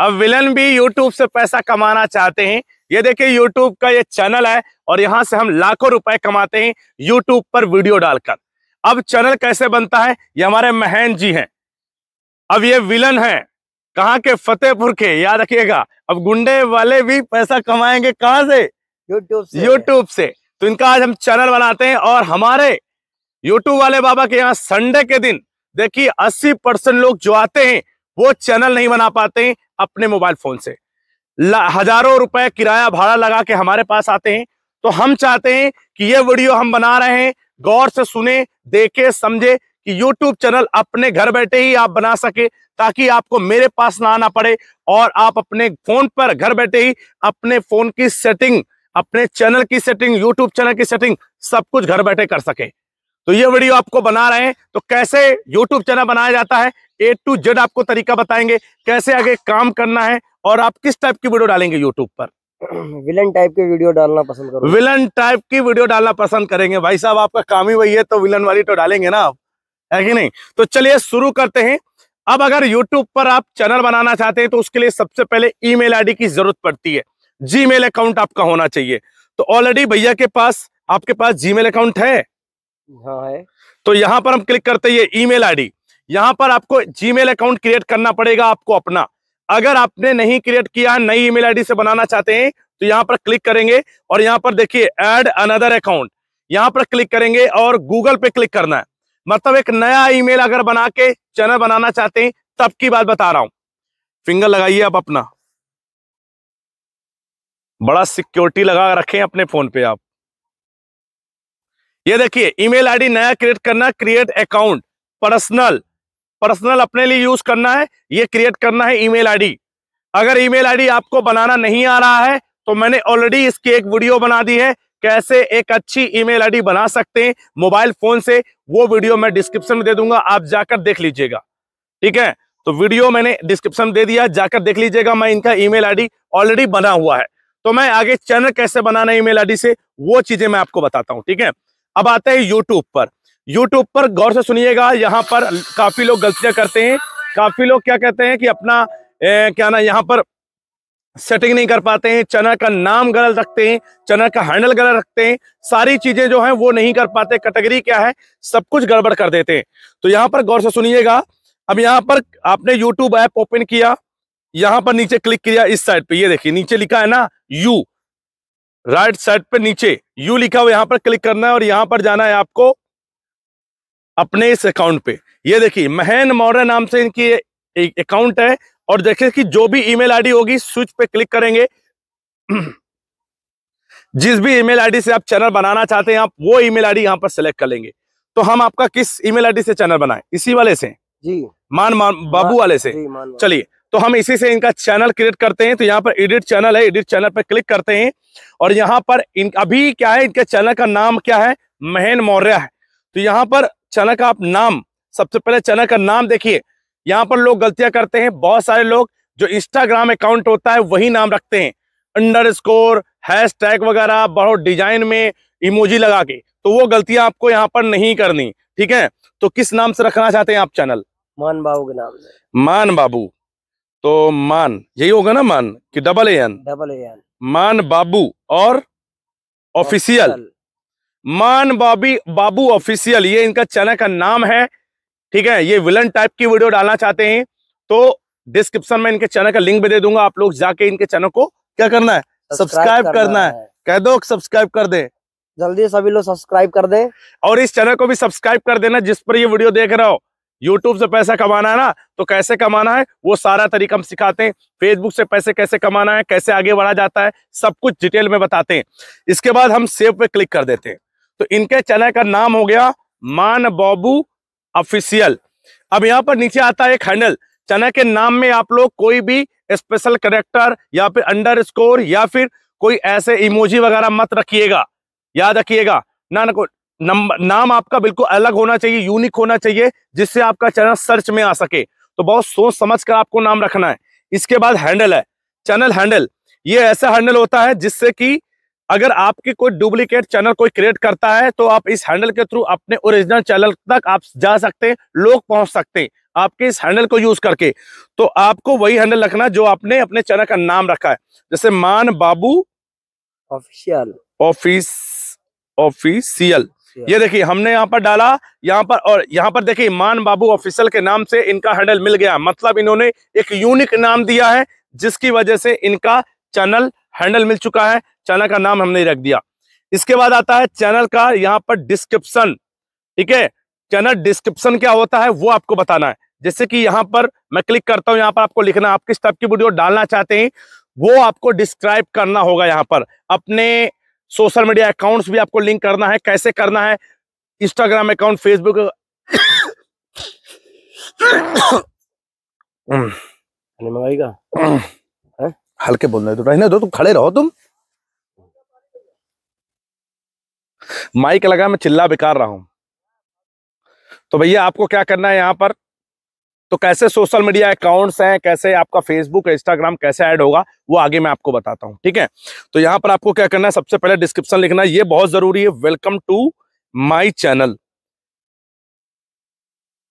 अब विलन भी यूट्यूब से पैसा कमाना चाहते हैं ये देखिए यूट्यूब का ये चैनल है और यहाँ से हम लाखों रुपए कमाते हैं यूट्यूब पर वीडियो डालकर अब चैनल कैसे बनता है ये हमारे महन जी हैं अब ये विलन है कहाँ के फतेहपुर के याद रखिएगा अब गुंडे वाले भी पैसा कमाएंगे कहाँ से यूट्यूब से यूट्यूब से तो इनका आज हम चैनल बनाते हैं और हमारे यूट्यूब वाले बाबा के यहाँ संडे के दिन देखिए अस्सी परसेंट लोग जो आते हैं वो चैनल नहीं बना पाते हैं अपने मोबाइल फोन से हजारों रुपए किराया भाड़ा लगा के हमारे पास आते हैं तो हम चाहते हैं कि ये वीडियो हम बना रहे हैं गौर से सुने देखे समझे कि यूट्यूब चैनल अपने घर बैठे ही आप बना सके ताकि आपको मेरे पास ना आना पड़े और आप अपने फोन पर घर बैठे ही अपने फोन की सेटिंग अपने चैनल की सेटिंग यूट्यूब चैनल की सेटिंग सब कुछ घर बैठे कर सके तो ये वीडियो आपको बना रहे हैं तो कैसे यूट्यूब चैनल बनाया जाता है ए टू जेड आपको तरीका बताएंगे कैसे आगे काम करना है और आप किस टाइप की वीडियो डालेंगे यूट्यूब पर विलन टाइप की वीडियो डालना पसंद करो विलन टाइप की वीडियो डालना पसंद करेंगे भाई साहब आपका काम ही वही है तो विलन वाली तो डालेंगे ना आप है कि नहीं तो चलिए शुरू करते हैं अब अगर यूट्यूब पर आप चैनल बनाना चाहते हैं तो उसके लिए सबसे पहले ईमेल आईडी की जरूरत पड़ती है जीमेल अकाउंट आपका होना चाहिए तो ऑलरेडी भैया के पास आपके पास जीमेल अकाउंट है हाँ, तो यहाँ पर हम क्लिक करते हैं ईमेल आईडी यहाँ पर आपको जीमेल अकाउंट क्रिएट करना पड़ेगा आपको अपना अगर आपने नहीं क्रिएट किया है नई ईमेल आईडी से बनाना चाहते हैं तो यहाँ पर क्लिक करेंगे और यहाँ पर देखिए एड अनदर अकाउंट यहाँ पर क्लिक करेंगे और गूगल पे क्लिक करना है मतलब एक नया ईमेल अगर बना के चैनल बनाना चाहते हैं तब की बात बता रहा हूं फिंगर लगाइए आप अपना बड़ा सिक्योरिटी लगा रखें अपने फोन पे आप ये देखिए ईमेल आईडी नया क्रिएट करना क्रिएट अकाउंट पर्सनल पर्सनल अपने लिए यूज करना है ये क्रिएट करना है ईमेल आईडी अगर ईमेल आईडी आपको बनाना नहीं आ रहा है तो मैंने ऑलरेडी इसकी एक वीडियो बना दी है कैसे एक अच्छी ईमेल आईडी बना सकते हैं मोबाइल फोन से वो वीडियो मैं डिस्क्रिप्शन में दे दूंगा आप जाकर देख लीजिएगा ठीक है तो वीडियो मैंने डिस्क्रिप्शन दे दिया जाकर देख लीजिएगा मैं इनका ईमेल आईडी ऑलरेडी बना हुआ है तो मैं आगे चैनल कैसे बनाना ईमेल आईडी से वो चीजें मैं आपको बताता हूँ ठीक है अब आते हैं यूट्यूब पर यूट्यूब पर गौर से सुनिएगा यहाँ पर काफी लोग गलतियां करते हैं काफी लोग क्या कहते हैं कि अपना ए, क्या ना यहाँ पर सेटिंग नहीं कर पाते हैं चैनल का नाम गलत रखते हैं चैनल का हैंडल गलत रखते हैं सारी चीजें जो है वो नहीं कर पाते कैटेगरी क्या है सब कुछ गड़बड़ कर देते हैं तो यहाँ पर गौर से सुनिएगा अब यहाँ पर आपने यूट्यूब ऐप ओपन किया यहाँ पर नीचे क्लिक किया इस साइड पे ये देखिए नीचे लिखा है ना यू राइट साइड पे नीचे यू लिखा हुआ यहां पर क्लिक करना है और यहां पर जाना है आपको अपने इस अकाउंट पे ये देखिए महन मौर्य नाम से इनकी अकाउंट है और देखिए कि जो भी ईमेल आईडी होगी स्विच पे क्लिक करेंगे जिस भी ईमेल आईडी से आप चैनल बनाना चाहते हैं आप वो ईमेल आईडी यहां पर सेलेक्ट कर लेंगे तो हम आपका किस ईमेल आईडी से चैनल बनाए इसी वाले से जी मान मान बाबू वाले से चलिए तो हम इसी से इनका चैनल क्रिएट करते हैं तो यहाँ पर एडिट चैनल है एडिट चैनल पर क्लिक करते हैं और यहाँ पर इन अभी क्या है इनके चैनल का नाम क्या है महेन मौर्य है तो यहाँ पर चैनल का आप नाम सबसे पहले चैनल का नाम देखिए यहाँ पर लोग गलतियां करते हैं बहुत सारे लोग जो इंस्टाग्राम अकाउंट होता है वही नाम रखते हैं अंडर स्कोर हैश टैग वगैरह बहुत डिजाइन में इमोजी लगा के तो वो गलतियां आपको यहाँ पर नहीं करनी ठीक है तो किस नाम से रखना चाहते हैं आप चैनल मान बाबू के नाम से मान बाबू तो मान यही होगा ना मान कि double A N double A N Maan Babu और ऑफिशियल मान बाबी बाबू ऑफिशियल ये इनका चैनल का नाम है ठीक है ये विलन टाइप की वीडियो डालना चाहते हैं तो डिस्क्रिप्शन में इनके चैनल का लिंक भी दे दूंगा आप लोग जाके इनके चैनल को क्या करना है सब्सक्राइब करना, करना है।, है कह दो सब्सक्राइब कर दे जल्दी सभी लोग सब्सक्राइब कर दे और इस चैनल को भी सब्सक्राइब कर देना जिस पर ये वीडियो देख रहा हो यूट्यूब से पैसा कमाना है ना तो कैसे कमाना है वो सारा तरीका हम सिखाते हैं फेसबुक से पैसे कैसे कमाना है कैसे आगे बढ़ा जाता है सब कुछ डिटेल में बताते हैं इसके बाद हम सेव पे क्लिक कर देते हैं तो इनके चैनल का नाम हो गया मान बाबू ऑफिशियल अब यहाँ पर नीचे आता है एक हैंडल चैनल के नाम में आप लोग कोई भी स्पेशल करेक्टर या फिर अंडर या फिर कोई ऐसे इमोजी वगैरह मत रखिएगा याद रखिएगा ना ना नाम आपका बिल्कुल अलग होना चाहिए यूनिक होना चाहिए जिससे आपका चैनल सर्च में आ सके तो बहुत सोच समझ कर आपको नाम रखना है इसके बाद हैंडल है चैनल हैंडल ये ऐसा हैंडल होता है जिससे कि अगर आपके कोई डुप्लीकेट चैनल कोई क्रिएट करता है तो आप इस हैंडल के थ्रू अपने ओरिजिनल चैनल तक आप जा सकते हैं लोग पहुंच सकते हैं आपके इस हैंडल को यूज करके तो आपको वही हैंडल रखना जो आपने अपने चैनल का नाम रखा है जैसे मान बाबू ऑफिशियल ऑफिस ऑफिशियल अच्छा। ये देखिए हमने यहाँ पर डाला यहाँ पर और यहाँ पर देखिए मान बाबू ऑफिसल के नाम से इनका हैंडल मिल गया मतलब इन्होंने एक यूनिक नाम दिया है जिसकी वजह से इनका चैनल हैंडल मिल चुका है चैनल का नाम हमने रख दिया इसके बाद आता है चैनल का यहाँ पर डिस्क्रिप्शन ठीक है चैनल डिस्क्रिप्शन क्या होता है वो आपको बताना है जैसे कि यहाँ पर मैं क्लिक करता हूँ यहाँ पर आपको लिखना आप किस टाइप की वीडियो डालना चाहते हैं वो आपको डिस्क्राइब करना होगा यहाँ पर अपने सोशल मीडिया अकाउंट्स भी आपको लिंक करना है कैसे करना है इंस्टाग्राम अकाउंट फेसबुक मंगाएगा हल्के बोलने तो रहने दो तुम खड़े रहो तुम माइक लगा मैं चिल्ला बेकार रहा हूं तो भैया आपको क्या करना है यहाँ पर तो कैसे सोशल मीडिया अकाउंट्स हैं कैसे आपका फेसबुक इंस्टाग्राम कैसे ऐड होगा वो आगे मैं आपको बताता हूँ ठीक है तो यहाँ पर आपको क्या करना है सबसे पहले डिस्क्रिप्शन लिखना है ये बहुत जरूरी है वेलकम टू माई चैनल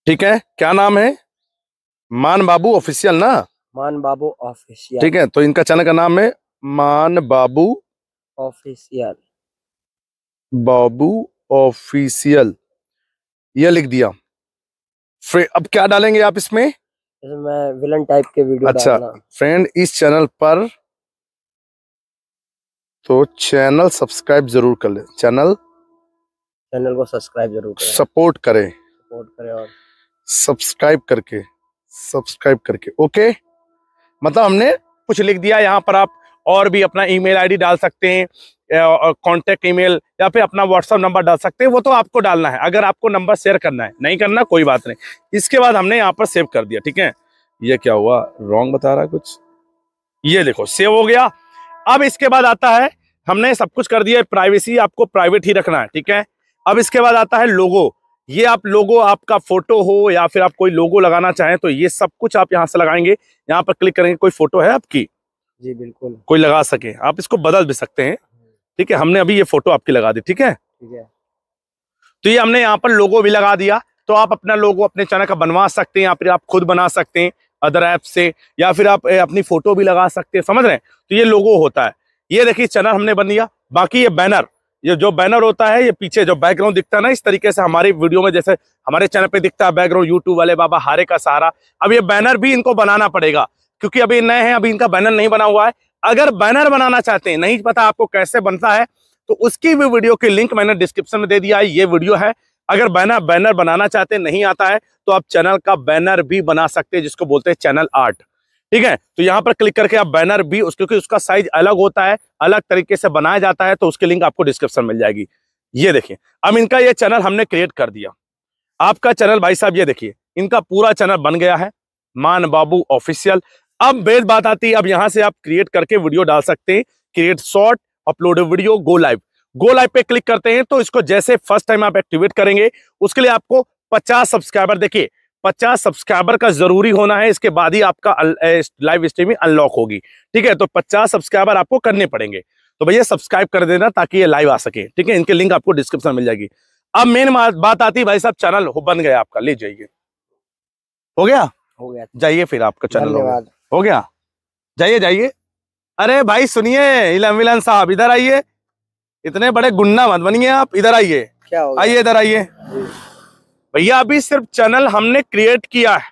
ठीक है क्या नाम है मान बाबू ऑफिशियल ना मान बाबू ऑफिशियल ठीक है तो इनका चैनल का नाम है मान बाबू ऑफिशियल बाबू ऑफिशियल ये लिख दिया अब क्या डालेंगे आप इसमें मैं विलन टाइप के वीडियो अच्छा फ्रेंड इस चैनल पर तो चैनल सब्सक्राइब जरूर कर ले चैनल चैनल को सब्सक्राइब जरूर करें सपोर्ट करें सपोर्ट करें और सब्सक्राइब करके सब्सक्राइब करके ओके मतलब हमने कुछ लिख दिया यहाँ पर आप और भी अपना ईमेल आईडी डाल सकते हैं कॉन्टेक्ट ईमेल या फिर अपना व्हाट्सअप नंबर डाल सकते हैं वो तो आपको डालना है अगर आपको नंबर शेयर करना है नहीं करना कोई बात नहीं इसके बाद हमने यहाँ पर सेव कर दिया ठीक है ये क्या हुआ रॉन्ग बता रहा है कुछ ये देखो सेव हो गया अब इसके बाद आता है हमने सब कुछ कर दिया प्राइवेसी आपको प्राइवेट ही रखना है ठीक है अब इसके बाद आता है लोगो ये आप लोगो आपका फोटो हो या फिर आप कोई लोगो लगाना चाहें तो ये सब कुछ आप यहाँ से लगाएंगे यहाँ पर क्लिक करेंगे कोई फोटो है आपकी जी बिल्कुल कोई लगा सके आप इसको बदल भी सकते हैं ठीक है हमने अभी ये फोटो आपकी लगा दी ठीक है ठीक है तो ये हमने यहाँ पर लोगो भी लगा दिया तो आप अपना लोगो अपने चैनल का बनवा सकते हैं या फिर आप खुद बना सकते हैं अदर ऐप से या फिर आप अपनी फोटो भी लगा सकते हैं समझ रहे हैं तो ये लोगो होता है ये देखिए चैनल हमने बन दिया बाकी ये बैनर ये जो बैनर होता है ये पीछे जो बैकग्राउंड दिखता है ना इस तरीके से हमारे वीडियो में जैसे हमारे चैनल पे दिखता है बैकग्राउंड यूट्यूब वाले बाबा हारे का सहारा अब ये बैनर भी इनको बनाना पड़ेगा क्योंकि अभी नए हैं अभी इनका बैनर नहीं बना हुआ है अगर बैनर बनाना चाहते हैं नहीं पता आपको कैसे बनता है तो उसकी भी वीडियो की लिंक मैंने डिस्क्रिप्शन में दे दिया है ये वीडियो है अगर बैनर बैनर बनाना चाहते हैं नहीं आता है तो आप चैनल का बैनर भी बना सकते हैं जिसको बोलते हैं चैनल आर्ट ठीक है तो यहाँ पर क्लिक करके आप बैनर भी उस क्योंकि उसका साइज अलग होता है अलग तरीके से बनाया जाता है तो उसकी लिंक आपको डिस्क्रिप्शन मिल जाएगी ये देखिए अब इनका ये चैनल हमने क्रिएट कर दिया आपका चैनल भाई साहब ये देखिए इनका पूरा चैनल बन गया है मान बाबू ऑफिशियल अब बेस बात आती है अब यहां से आप क्रिएट करके वीडियो डाल सकते हैं create short upload video go live go live पे क्लिक करते हैं तो इसको जैसे फर्स्ट टाइम आप एक्टिवेट करेंगे उसके लिए आपको 50 सब्सक्राइबर देखिए 50 सब्सक्राइबर का जरूरी होना है इसके बाद ही आपका लाइव स्ट्रीमिंग अनलॉक होगी ठीक है तो 50 सब्सक्राइबर आपको करने पड़ेंगे तो भैया सब्सक्राइब कर देना ताकि ये लाइव आ सके ठीक है इनके लिंक आपको डिस्क्रिप्शन मिल जाएगी अब मेन बात आती है भाई साहब चैनल बन गया आपका ले जाइए हो गया हो गया जाइए फिर आपका चैनल धन्यवाद हो गया जाइए जाइए अरे भाई सुनिए इलम विलन साहब इधर आइए इतने बड़े गुंडा मत बनिए आप इधर आइए क्या आइए इधर आइए भैया अभी सिर्फ चैनल हमने क्रिएट किया है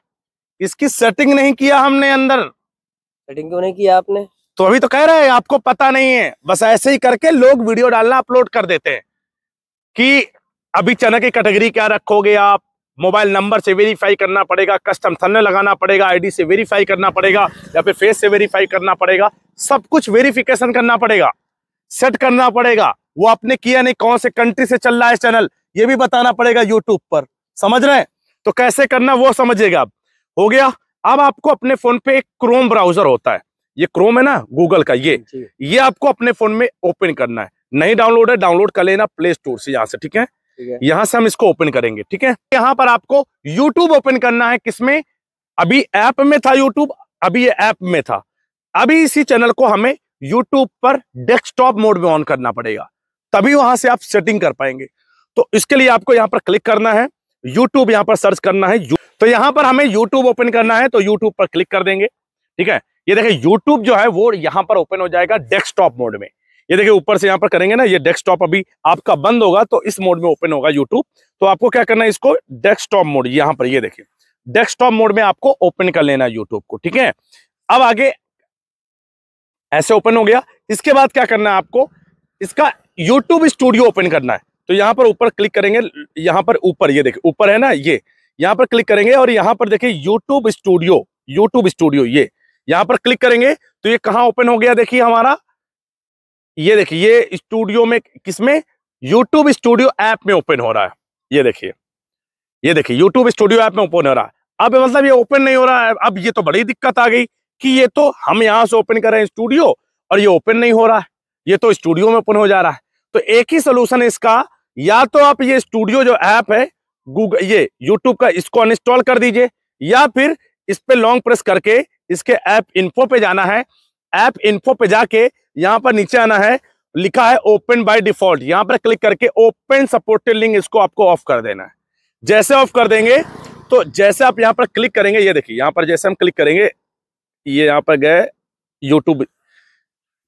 इसकी सेटिंग नहीं किया हमने अंदर सेटिंग क्यों नहीं किया आपने तो अभी तो कह रहे हैं आपको पता नहीं है बस ऐसे ही करके लोग वीडियो डालना अपलोड कर देते हैं कि अभी चना की कैटेगरी क्या रखोगे आप मोबाइल नंबर से वेरीफाई करना पड़ेगा कस्टम थन्ने लगाना पड़ेगा आईडी से वेरीफाई करना पड़ेगा या फिर फेस से वेरीफाई करना पड़ेगा सब कुछ वेरीफिकेशन करना पड़ेगा सेट करना पड़ेगा वो आपने किया नहीं कौन से कंट्री से चल रहा है चैनल ये भी बताना पड़ेगा यूट्यूब पर समझ रहे हैं तो कैसे करना वो समझिएगा आप हो गया अब आपको अपने फोन पे एक क्रोम ब्राउजर होता है ये क्रोम है ना गूगल का ये ये आपको अपने फोन में ओपन करना है नहीं डाउनलोड है डाउनलोड कर लेना प्ले स्टोर से यहाँ से ठीक है यहां से हम इसको ओपन करेंगे ठीक है यहां पर आपको यूट्यूब ओपन करना है किसमें अभी ऐप में था यूट्यूब अभी ये ऐप में था अभी इसी चैनल को हमें यूट्यूब पर डेस्कटॉप मोड में ऑन करना पड़ेगा तभी वहां से आप सेटिंग कर पाएंगे तो इसके लिए आपको यहां पर क्लिक करना है यूट्यूब यहां पर सर्च करना है तो यहां पर हमें यूट्यूब ओपन करना है तो यूट्यूब पर क्लिक कर देंगे ठीक है ये देखें यूट्यूब जो है वो यहां पर ओपन हो जाएगा डेस्कटॉप मोड में ये देखिए ऊपर से यहाँ पर करेंगे ना ये डेस्कटॉप अभी आपका बंद होगा तो इस मोड में ओपन होगा यूट्यूब तो आपको क्या करना है इसको डेस्कटॉप मोड यहाँ पर ये देखिए डेस्कटॉप मोड में आपको ओपन कर लेना है यूट्यूब को ठीक है अब आगे ऐसे ओपन हो गया इसके बाद क्या करना है आपको इसका यूट्यूब स्टूडियो ओपन करना है तो यहाँ पर ऊपर क्लिक करेंगे यहाँ पर ऊपर ये देखिए ऊपर है ना ये यहाँ पर क्लिक करेंगे और यहाँ पर देखिए यूट्यूब स्टूडियो यूट्यूब स्टूडियो ये यहाँ पर क्लिक करेंगे तो ये कहाँ ओपन हो गया देखिए हमारा ये देखिए ये स्टूडियो में किसमें यूट्यूब स्टूडियो ऐप में ओपन हो रहा है ये देखिए ये देखिए यूट्यूब स्टूडियो ऐप में ओपन हो रहा है अब मतलब ये ओपन नहीं हो रहा है अब ये तो बड़ी दिक्कत आ गई कि ये तो हम यहां से ओपन कर रहे हैं स्टूडियो और ये ओपन नहीं हो रहा है ये तो स्टूडियो में ओपन हो जा रहा है तो एक ही सोल्यूशन है इसका या तो आप ये स्टूडियो जो ऐप है गूगल ये यूट्यूब का इसको अनइंस्टॉल कर दीजिए या फिर इस पर लॉन्ग प्रेस करके इसके ऐप इन्फो पे जाना है ऐप इन्फो पे जाके यहाँ पर नीचे आना है लिखा है ओपन बाय डिफॉल्ट यहाँ पर क्लिक करके ओपन सपोर्टेड लिंक इसको आपको ऑफ कर देना है जैसे ऑफ कर देंगे तो जैसे आप यहाँ पर क्लिक करेंगे ये देखिए यहाँ पर जैसे हम क्लिक करेंगे ये यहाँ पर गए यूट्यूब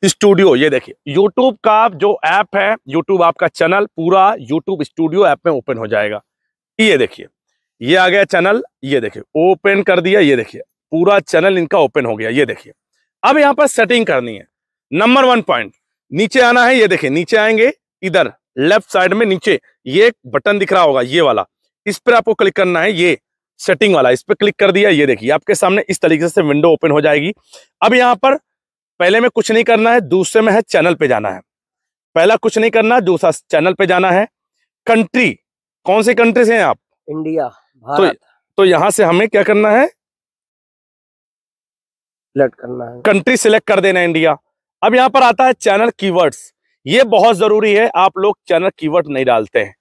स्टूडियो ये देखिए यूट्यूब का जो ऐप है यूट्यूब आपका चैनल पूरा यूट्यूब स्टूडियो ऐप में ओपन हो जाएगा ये देखिए ये आ गया चैनल ये देखिए ओपन कर दिया ये देखिए पूरा चैनल इनका ओपन हो गया ये देखिए अब यहाँ पर सेटिंग करनी है नंबर वन पॉइंट नीचे आना है ये देखें नीचे आएंगे इधर लेफ्ट साइड में नीचे ये एक बटन दिख रहा होगा ये वाला इस पर आपको क्लिक करना है ये सेटिंग वाला इस पर क्लिक कर दिया ये देखिए आपके सामने इस तरीके से विंडो ओपन हो जाएगी अब यहाँ पर पहले में कुछ नहीं करना है दूसरे में है चैनल पे जाना है पहला कुछ नहीं करना दूसरा चैनल पे जाना है कंट्री कौन से कंट्री से हैं आप इंडिया तो भारत तो, तो यहां से हमें क्या करना है करना है कंट्री सिलेक्ट कर देना इंडिया अब यहाँ पर आता है चैनल कीवर्ड्स ये बहुत जरूरी है आप लोग चैनल कीवर्ड नहीं डालते हैं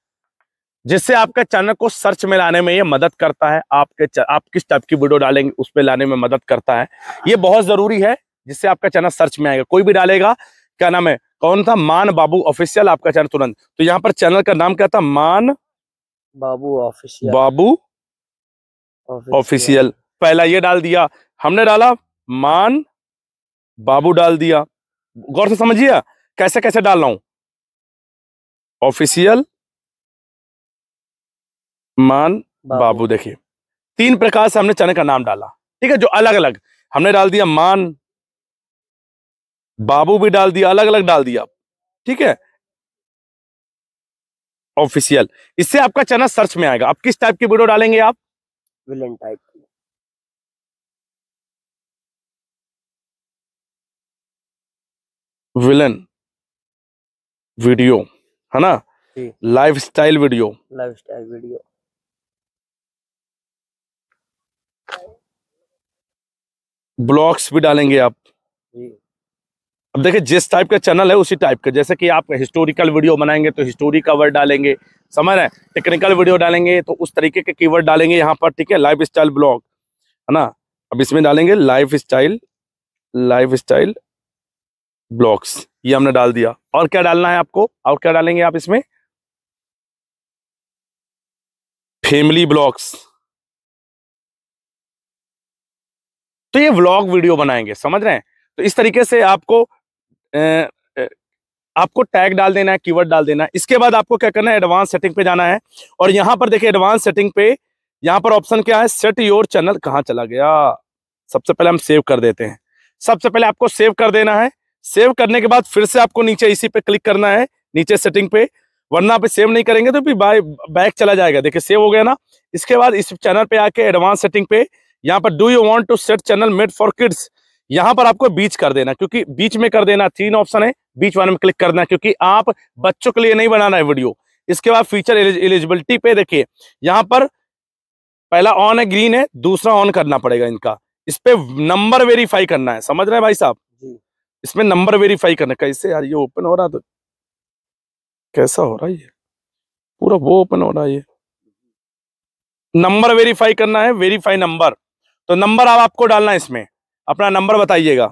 जिससे आपका चैनल को सर्च में लाने में ये मदद करता है आपके आप किस टाइप की वीडियो डालेंगे उस पर लाने में मदद करता है ये बहुत जरूरी है जिससे आपका चैनल सर्च में आएगा कोई भी डालेगा क्या नाम है कौन था मान बाबू ऑफिशियल आपका चैनल तुरंत तो यहाँ पर चैनल का नाम क्या था मान बाबू ऑफिशियल बाबू ऑफिशियल पहला ये डाल दिया हमने डाला मान बाबू डाल दिया गौर से समझिए कैसे कैसे डाल रहा हूं ऑफिशियल मान बाबू देखिए तीन प्रकार से हमने चने का नाम डाला ठीक है जो अलग अलग हमने डाल दिया मान बाबू भी डाल दिया अलग अलग डाल दिया ठीक है ऑफिशियल इससे आपका चना सर्च में आएगा आप किस टाइप की वीडियो डालेंगे आप विलन टाइप विलन वीडियो है ना lifestyle video lifestyle video vlogs भी डालेंगे आप अब देखिए जिस टाइप का चैनल है उसी टाइप का जैसे कि आप हिस्टोरिकल वीडियो बनाएंगे तो हिस्टोरी का वर्ड डालेंगे समझ रहे टेक्निकल वीडियो डालेंगे तो उस तरीके के कीवर्ड डालेंगे यहाँ पर ठीक है लाइफ स्टाइल ब्लॉग है ना अब इसमें डालेंगे lifestyle lifestyle vlogs ये हमने डाल दिया और क्या डालना है आपको और क्या डालेंगे आप इसमें फैमिली ब्लॉक्स तो ये व्लॉग वीडियो बनाएंगे समझ रहे हैं तो इस तरीके से आपको ए, आपको टैग डाल देना है कीवर्ड डाल देना है इसके बाद आपको क्या करना है एडवांस सेटिंग पे जाना है और यहां पर देखिए एडवांस सेटिंग पे यहां पर ऑप्शन क्या है सेट योर चैनल कहां चला गया सबसे पहले हम सेव कर देते हैं सबसे पहले आपको सेव कर देना है सेव करने के बाद फिर से आपको नीचे इसी पे क्लिक करना है नीचे सेटिंग पे वरना आप सेव नहीं करेंगे तो बाय बैक चला जाएगा देखिए सेव हो गया ना इसके बाद इस चैनल पे आके एडवांस सेटिंग पे यहाँ पर do you want to set channel made for kids यहाँ पर आपको बीच कर देना क्योंकि बीच में कर देना तीन ऑप्शन है बीच वाले में क्लिक करना है क्योंकि आप बच्चों के लिए नहीं बनाना है वीडियो इसके बाद फीचर एलिजिबिलिटी पे देखिए यहाँ पर पहला ऑन है ग्रीन है दूसरा ऑन करना पड़ेगा इनका इस पे नंबर वेरीफाई करना है समझ रहे हैं भाई साहब इसमें नंबर वेरीफाई करना कैसे यार ये ओपन हो रहा तो कैसा हो रहा है ये पूरा वो ओपन हो रहा है ये नंबर वेरीफाई करना है वेरीफाई नंबर तो नंबर आप आपको डालना है इसमें अपना नंबर बताइएगा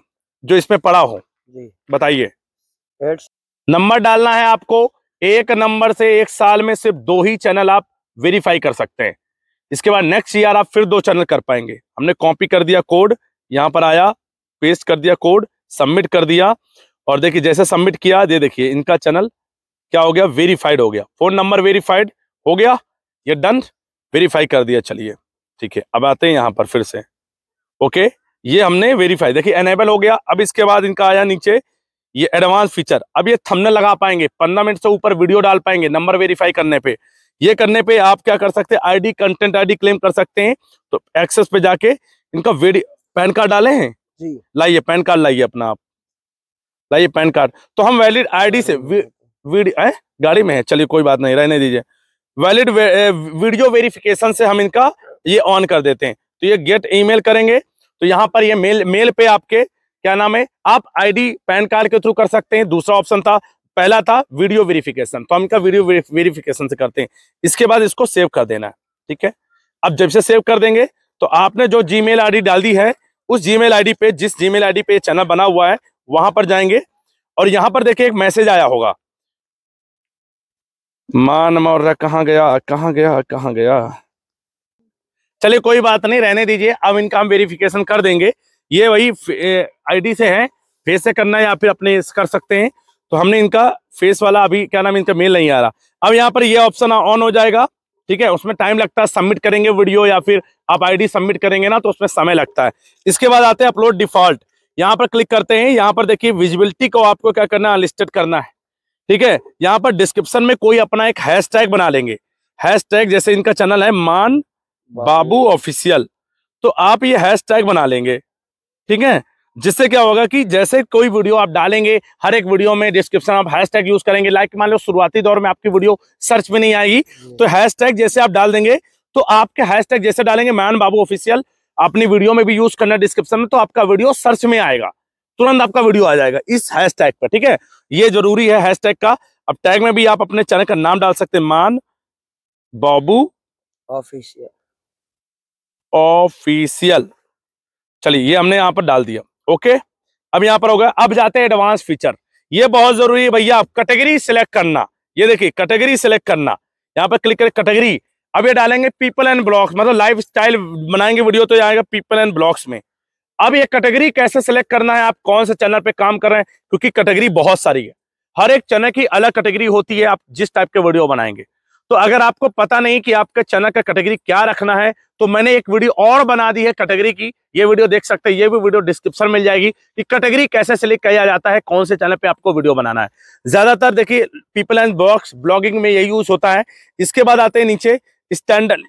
जो इसमें पड़ा हो बताइए नंबर डालना है आपको एक नंबर से एक साल में सिर्फ दो ही चैनल आप वेरीफाई कर सकते हैं इसके बाद नेक्स्ट ईयर आप फिर दो चैनल कर पाएंगे हमने कॉपी कर दिया कोड यहां पर आया पेस्ट कर दिया कोड सबमिट कर दिया और देखिए जैसे सबमिट किया ये देखिए इनका चैनल क्या हो गया वेरीफाइड हो गया फोन नंबर वेरीफाइड हो गया ये डन वेरीफाई कर दिया चलिए ठीक है अब आते हैं यहाँ पर फिर से ओके ये हमने वेरीफाई देखिए एनेबल हो गया अब इसके बाद इनका आया नीचे ये एडवांस फीचर अब ये थंबनेल लगा पाएंगे पंद्रह मिनट से ऊपर वीडियो डाल पाएंगे नंबर वेरीफाई करने पे ये करने पे आप क्या कर सकते हैं आईडी कंटेंट आईडी क्लेम कर सकते हैं तो एक्सेस पे जाके इनका पैन कार्ड डाले हैं लाइए पैन कार्ड लाइए अपना आप लाइए पैन कार्ड तो हम वैलिड आईडी से वीडियो गाड़ी में है चलिए कोई बात नहीं रहने दीजिए वैलिड वे, वीडियो वेरिफिकेशन से हम इनका ये ऑन कर देते हैं तो ये गेट ईमेल करेंगे तो यहाँ पर ये मेल मेल पे आपके क्या नाम है आप आईडी पैन कार्ड के थ्रू कर सकते हैं दूसरा ऑप्शन था पहला था वीडियो वेरिफिकेशन तो हम इनका वीडियो वेरिफिकेशन से करते हैं इसके बाद इसको सेव कर देना है ठीक है अब जब से सेव कर देंगे तो आपने जो जी मेल डाल दी है उस जी मेल पे जिस जी मेल पे चैनल बना हुआ है वहां पर जाएंगे और यहाँ पर देखिए एक मैसेज आया होगा मान मौर्य कहा गया कहा गया कहा गया चलिए कोई बात नहीं रहने दीजिए अब इनका हम वेरिफिकेशन कर देंगे ये वही आईडी से है फेस से करना है या फिर अपने कर सकते हैं तो हमने इनका फेस वाला अभी क्या नाम इनका मेल नहीं आ रहा अब यहाँ पर ये ऑप्शन ऑन हो जाएगा ठीक है उसमें टाइम लगता है सबमिट करेंगे वीडियो या फिर आप आईडी सबमिट करेंगे ना तो उसमें समय लगता है इसके बाद आते हैं अपलोड डिफॉल्ट यहाँ पर क्लिक करते हैं यहाँ पर देखिए विजिबिलिटी को आपको क्या करना है अनलिस्टेड करना है ठीक है यहाँ पर डिस्क्रिप्शन में कोई अपना एक हैश बना लेंगे हैश जैसे इनका चैनल है मान बाबू ऑफिशियल तो आप ये हैश बना लेंगे ठीक है जिससे क्या होगा कि जैसे कोई वीडियो आप डालेंगे हर एक वीडियो में डिस्क्रिप्शन आप हैशटैग यूज करेंगे लाइक मान लो शुरुआती दौर में आपकी वीडियो सर्च में नहीं आएगी तो हैशटैग जैसे आप डाल देंगे तो आपके हैशटैग जैसे डालेंगे मैन बाबू ऑफिशियल अपनी वीडियो में भी यूज करना डिस्क्रिप्शन में तो आपका वीडियो सर्च में आएगा तुरंत आपका वीडियो आ जाएगा इस हैशटैग पर ठीक है ये जरूरी है हैशटैग का अब टैग में भी आप अपने चैनल का नाम डाल सकते हैं मान बाबू ऑफिशियल ऑफिशियल चलिए ये हमने यहाँ पर डाल दिया ओके अब यहाँ पर होगा अब जाते हैं एडवांस फीचर ये बहुत जरूरी है भैया आप कैटेगरी सिलेक्ट करना ये देखिए कैटेगरी सिलेक्ट करना यहाँ पर क्लिक करें कैटेगरी अब ये डालेंगे पीपल एंड ब्लॉक्स मतलब लाइफ स्टाइल बनाएंगे वीडियो तो आएगा पीपल एंड ब्लॉक्स में अब ये कैटेगरी कैसे सिलेक्ट करना है आप कौन से चैनल पे काम कर रहे हैं क्योंकि कैटेगरी बहुत सारी है हर एक चैनल की अलग कैटेगरी होती है आप जिस टाइप के वीडियो बनाएंगे तो अगर आपको पता नहीं कि आपका चना का कैटेगरी क्या रखना है तो मैंने एक वीडियो और बना दी है कैटेगरी की ये वीडियो देख सकते हैं ये भी वीडियो डिस्क्रिप्शन मिल जाएगी कि कैटेगरी कैसे सिलेक्ट किया जाता है कौन से चैनल पे आपको वीडियो बनाना है ज्यादातर देखिए पीपल एंड बॉक्स ब्लॉगिंग में यही यूज होता है इसके बाद आते हैं नीचे स्टैंडर्ड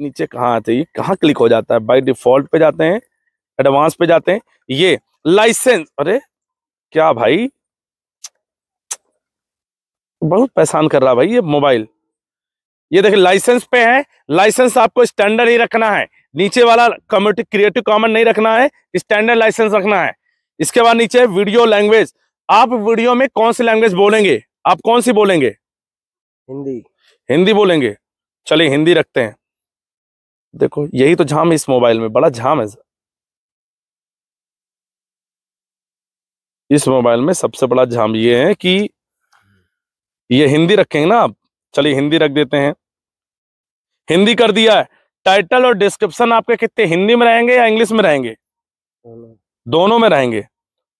नीचे कहाँ आते हैं कहाँ क्लिक हो जाता है बाई डिफॉल्ट पे जाते हैं एडवांस पे जाते हैं ये लाइसेंस अरे क्या भाई बहुत परेशान कर रहा भाई ये मोबाइल ये देखिए लाइसेंस पे है लाइसेंस आपको स्टैंडर्ड ही रखना है नीचे वाला कम्युनिटी क्रिएटिव कॉमन नहीं रखना है स्टैंडर्ड लाइसेंस रखना है इसके बाद नीचे वीडियो लैंग्वेज आप वीडियो में कौन सी लैंग्वेज बोलेंगे आप कौन सी बोलेंगे हिंदी हिंदी बोलेंगे चलिए हिंदी रखते हैं देखो यही तो झाम इस मोबाइल में बड़ा झाम है इस मोबाइल में सबसे बड़ा झाम ये है कि ये हिंदी रखेंगे ना आप चलिए हिंदी रख देते हैं हिंदी कर दिया है टाइटल और डिस्क्रिप्शन आपके कितने हिंदी में रहेंगे या इंग्लिश में रहेंगे दोनों में रहेंगे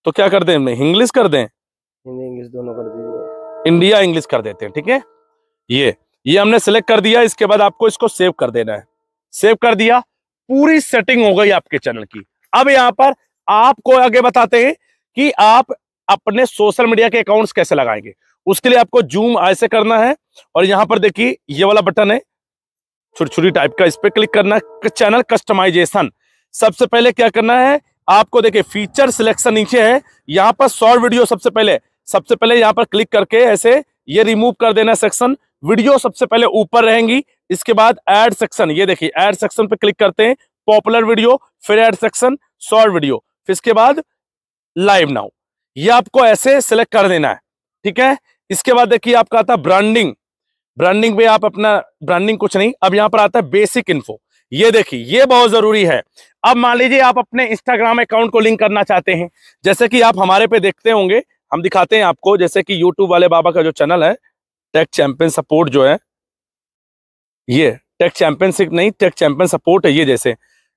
तो क्या कर दें इंग्लिश कर दें इंग्लिश दोनों कर दीजिए इंडिया इंग्लिश कर देते हैं ठीक है ये ये हमने सिलेक्ट कर दिया इसके बाद आपको इसको सेव कर देना है सेव कर दिया पूरी सेटिंग हो गई आपके चैनल की अब यहाँ पर आपको आगे बताते हैं कि आप अपने सोशल मीडिया के अकाउंट्स कैसे लगाएंगे उसके लिए आपको जूम ऐसे करना है और यहाँ पर देखिए ये वाला बटन है छोटी छोटी टाइप का इस पर क्लिक करना चैनल कस्टमाइजेशन सबसे पहले क्या करना है आपको देखिए फीचर सिलेक्शन नीचे है यहाँ पर शॉर्ट वीडियो सबसे पहले सबसे पहले यहाँ पर क्लिक करके ऐसे ये रिमूव कर देना सेक्शन वीडियो सबसे पहले ऊपर रहेंगी इसके बाद एड सेक्शन ये देखिए एड सेक्शन पे क्लिक करते हैं पॉपुलर वीडियो फिर एड सेक्शन शॉर्ट वीडियो फिर इसके बाद लाइव नाउ ये आपको ऐसे सिलेक्ट कर देना है ठीक है इसके बाद देखिए आपका आता है ब्रांडिंग ब्रांडिंग में आप अपना ब्रांडिंग कुछ नहीं अब यहाँ पर आता है बेसिक इन्फो ये देखिए ये बहुत जरूरी है अब मान लीजिए आप अपने इंस्टाग्राम अकाउंट को लिंक करना चाहते हैं जैसे कि आप हमारे पे देखते होंगे हम दिखाते हैं आपको जैसे कि यूट्यूब वाले बाबा का जो चैनल है टेक चैंपियन सपोर्ट जो है ये टेक चैंपियनशिप नहीं टेक चैंपियन सपोर्ट है ये जैसे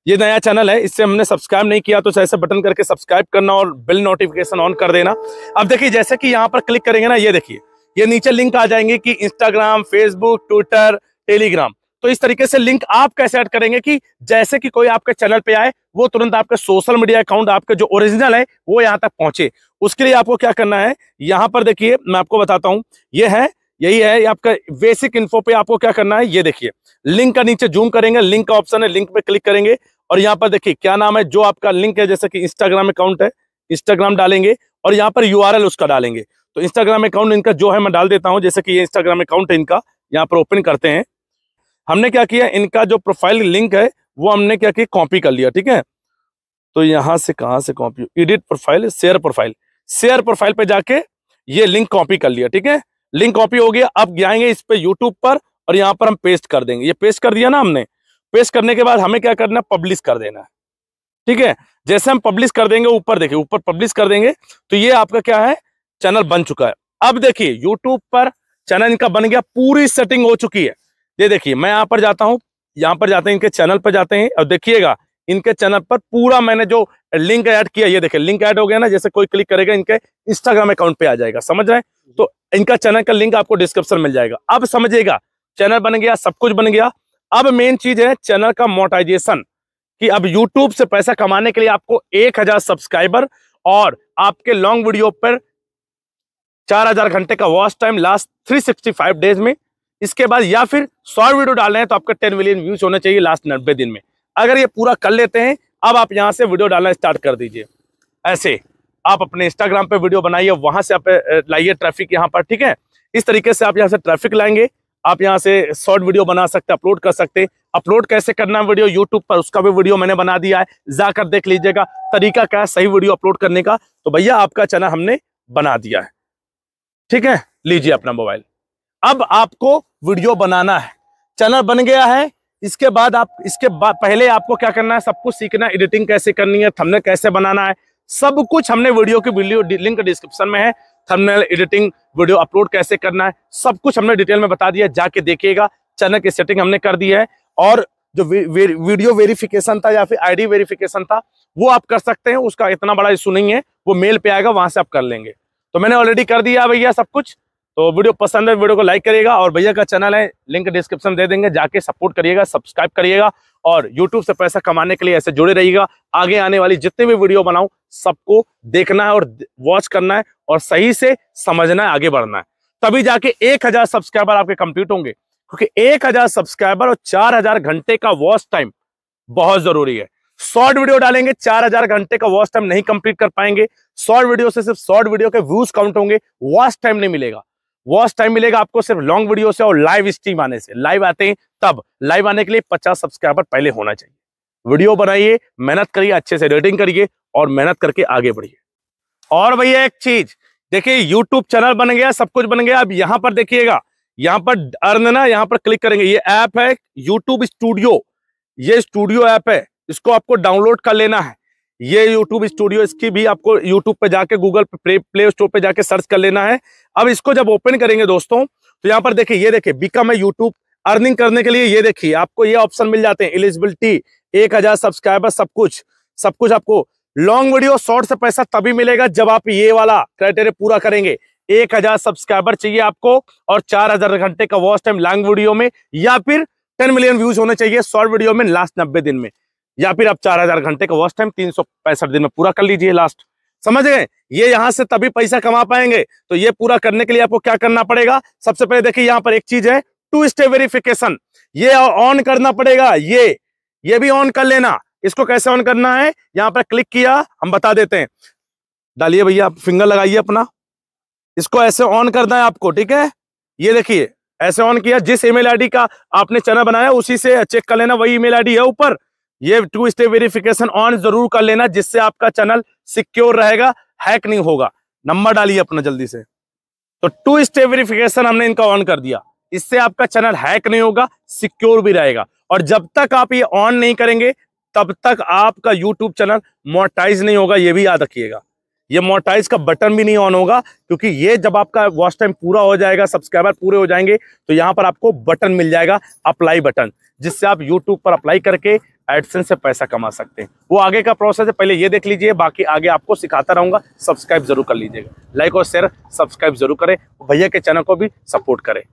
ये नया चैनल है इससे हमने सब्सक्राइब नहीं किया तो ऐसे बटन करके सब्सक्राइब करना और बिल नोटिफिकेशन ऑन कर देना अब देखिए जैसे कि यहाँ पर क्लिक करेंगे ना ये देखिए ये नीचे लिंक आ जाएंगे कि इंस्टाग्राम फेसबुक ट्विटर टेलीग्राम तो इस तरीके से लिंक आप कैसे ऐड करेंगे कि जैसे कि कोई आपके चैनल पे आए वो तुरंत आपके सोशल मीडिया अकाउंट आपके जो ओरिजिनल है वो यहाँ तक पहुंचे उसके लिए आपको क्या करना है यहाँ पर देखिए मैं आपको बताता हूँ ये है यही है आपका बेसिक इन्फो पे आपको क्या करना है ये देखिए लिंक का नीचे जूम करेंगे लिंक का ऑप्शन है लिंक पे क्लिक करेंगे और यहाँ पर देखिए क्या नाम है जो आपका लिंक है जैसे कि इंस्टाग्राम अकाउंट है इंस्टाग्राम डालेंगे और यहाँ पर यू उसका डालेंगे तो इंस्टाग्राम अकाउंट इनका जो है मैं डाल देता हूँ जैसे कि ये इंस्टाग्राम अकाउंट है इनका यहाँ पर ओपन करते हैं हमने क्या किया इनका जो प्रोफाइल लिंक है वो हमने क्या किया कॉपी कर लिया ठीक है तो यहाँ से कहाँ से copy edit profile share profile share profile पे जाके ये लिंक कॉपी कर लिया ठीक है लिंक कॉपी हो गया अब जाएंगे इस पर यूट्यूब पर और यहाँ पर हम पेस्ट कर देंगे ये पेस्ट कर दिया ना हमने पेस्ट करने के बाद हमें क्या करना है पब्लिश कर देना है ठीक है जैसे हम पब्लिश कर देंगे ऊपर देखिए ऊपर पब्लिश कर देंगे तो ये आपका क्या है चैनल बन चुका है अब देखिए यूट्यूब पर चैनल इनका बन गया पूरी सेटिंग हो चुकी है ये देखिए मैं यहाँ पर जाता हूँ यहाँ पर जाते हैं इनके चैनल पर जाते हैं और देखिएगा इनके चैनल पर पूरा मैंने जो लिंक ऐड किया ये देखे लिंक ऐड हो गया ना जैसे कोई क्लिक करेगा इनके इंस्टाग्राम अकाउंट पे आ जाएगा समझ रहे हैं तो इनका चैनल का लिंक आपको डिस्क्रिप्शन मिल जाएगा अब समझिएगा चैनल बन गया सब कुछ बन गया अब मेन चीज है चैनल का मोटाइजेशन कि अब यूट्यूब से पैसा कमाने के लिए आपको एक हजार सब्सक्राइबर और आपके लॉन्ग वीडियो पर चार हजार घंटे का watch time last three sixty five days में इसके बाद या फिर सौ वीडियो डाल रहे हैं तो आपका टेन मिलियन व्यूज होना चाहिए लास्ट नब्बे दिन में अगर ये पूरा कर लेते हैं अब आप यहाँ से वीडियो डालना स्टार्ट कर दीजिए ऐसे आप अपने इंस्टाग्राम पे वीडियो बनाइए वहाँ से आप लाइए ट्रैफिक यहाँ पर ठीक है इस तरीके से आप यहाँ से ट्रैफिक लाएंगे आप यहाँ से शॉर्ट वीडियो बना सकते अपलोड कर सकते अपलोड कैसे करना वीडियो यूट्यूब पर उसका भी वीडियो मैंने बना दिया है जाकर देख लीजिएगा तरीका क्या है सही वीडियो अपलोड करने का तो भैया आपका चैनल हमने बना दिया है ठीक है लीजिए अपना मोबाइल अब आपको वीडियो बनाना है चैनल बन गया है इसके बाद आप इसके बाद पहले आपको क्या करना है सब कुछ सीखना है एडिटिंग कैसे करनी है थंबनेल कैसे बनाना है सब कुछ हमने वीडियो की वीडियो लिंक डिस्क्रिप्शन में है थंबनेल एडिटिंग वीडियो अपलोड कैसे करना है सब कुछ हमने डिटेल में बता दिया जाके देखिएगा चैनल की सेटिंग हमने कर दी है और जो वे, वे, वीडियो वेरिफिकेशन था या फिर आईडी वेरिफिकेशन था वो आप कर सकते हैं उसका इतना बड़ा इशू नहीं है वो मेल पे आएगा वहां से आप कर लेंगे तो मैंने ऑलरेडी कर दिया भैया सब कुछ तो वीडियो पसंद है वीडियो को लाइक करिएगा और भैया का चैनल है लिंक डिस्क्रिप्शन दे देंगे जाके सपोर्ट करिएगा सब्सक्राइब करिएगा और यूट्यूब से पैसा कमाने के लिए ऐसे जुड़े रहिएगा आगे आने वाली जितने भी वीडियो बनाऊं सबको देखना है और वॉच करना है और सही से समझना है आगे बढ़ना है तभी जाके एक हजार सब्सक्राइबर आपके कंप्लीट होंगे क्योंकि एक हजार सब्सक्राइबर और चार हजार घंटे का वॉच टाइम बहुत जरूरी है शॉर्ट वीडियो डालेंगे चार हजार घंटे का वॉच टाइम नहीं कंप्लीट कर पाएंगे शॉर्ट वीडियो से सिर्फ शॉर्ट वीडियो के व्यूज काउंट होंगे वॉच टाइम नहीं मिलेगा वॉच टाइम मिलेगा आपको सिर्फ लॉन्ग वीडियो से और लाइव स्ट्रीम आने से लाइव आते हैं तब लाइव आने के लिए पचास सब्सक्राइबर पहले होना चाहिए वीडियो बनाइए मेहनत करिए अच्छे से एडिटिंग करिए और मेहनत करके आगे बढ़िए और भैया एक चीज देखिए यूट्यूब चैनल बन गया सब कुछ बन गया अब यहाँ पर देखिएगा यहाँ पर अर्न ना यहाँ पर क्लिक करेंगे ये ऐप है यूट्यूब स्टूडियो ये स्टूडियो ऐप है इसको आपको डाउनलोड कर लेना है ये यूट्यूब स्टूडियो इसकी भी आपको यूट्यूब पे जाके गूगल प्ले प्ले स्टोर पे जाके सर्च कर लेना है अब इसको जब ओपन करेंगे दोस्तों तो यहाँ पर देखिए ये देखिए बिकम है यूट्यूब अर्निंग करने के लिए ये देखिए आपको ये ऑप्शन मिल जाते हैं एलिजिबिलिटी एक हजार सब्सक्राइबर सब कुछ सब कुछ आपको लॉन्ग वीडियो शॉर्ट से पैसा तभी मिलेगा जब आप ये वाला क्राइटेरिया पूरा करेंगे एक हजार सब्सक्राइबर चाहिए आपको और चार हजार घंटे का वॉच टाइम लॉन्ग वीडियो में या फिर टेन मिलियन व्यूज होने चाहिए शॉर्ट वीडियो में लास्ट नब्बे दिन में या फिर आप चार हजार घंटे का वर्ष टाइम तीन सौ पैंसठ दिन में पूरा कर लीजिए लास्ट समझ गए ये यहाँ से तभी पैसा कमा पाएंगे तो ये पूरा करने के लिए आपको क्या करना पड़ेगा सबसे पहले देखिए यहाँ पर एक चीज है टू स्टेप वेरिफिकेशन ये ऑन करना पड़ेगा ये ये भी ऑन कर लेना इसको कैसे ऑन करना है यहाँ पर क्लिक किया हम बता देते हैं डालिए भैया आप फिंगर लगाइए अपना इसको ऐसे ऑन करना है आपको ठीक है ये देखिए ऐसे ऑन किया जिस ईमेल आईडी का आपने चना बनाया उसी से चेक कर लेना वही ईमेल आईडी है ऊपर ये टू स्टेप वेरिफिकेशन ऑन जरूर कर लेना जिससे आपका चैनल सिक्योर रहेगा हैक नहीं होगा नंबर डालिए अपना जल्दी से तो टू स्टेप वेरिफिकेशन हमने इनका ऑन कर दिया इससे आपका चैनल हैक नहीं होगा सिक्योर भी रहेगा और जब तक आप ये ऑन नहीं करेंगे तब तक आपका यूट्यूब चैनल मोटाइज नहीं होगा ये भी याद रखिएगा ये मोटाइज का बटन भी नहीं ऑन होगा क्योंकि ये जब आपका वॉच टाइम पूरा हो जाएगा सब्सक्राइबर पूरे हो जाएंगे तो यहाँ पर आपको बटन मिल जाएगा अप्लाई बटन जिससे आप यूट्यूब पर अप्लाई करके एडसेंस से पैसा कमा सकते हैं वो आगे का प्रोसेस है पहले ये देख लीजिए बाकी आगे आपको सिखाता रहूंगा सब्सक्राइब जरूर कर लीजिएगा लाइक और शेयर सब्सक्राइब जरूर करें भैया के चैनल को भी सपोर्ट करें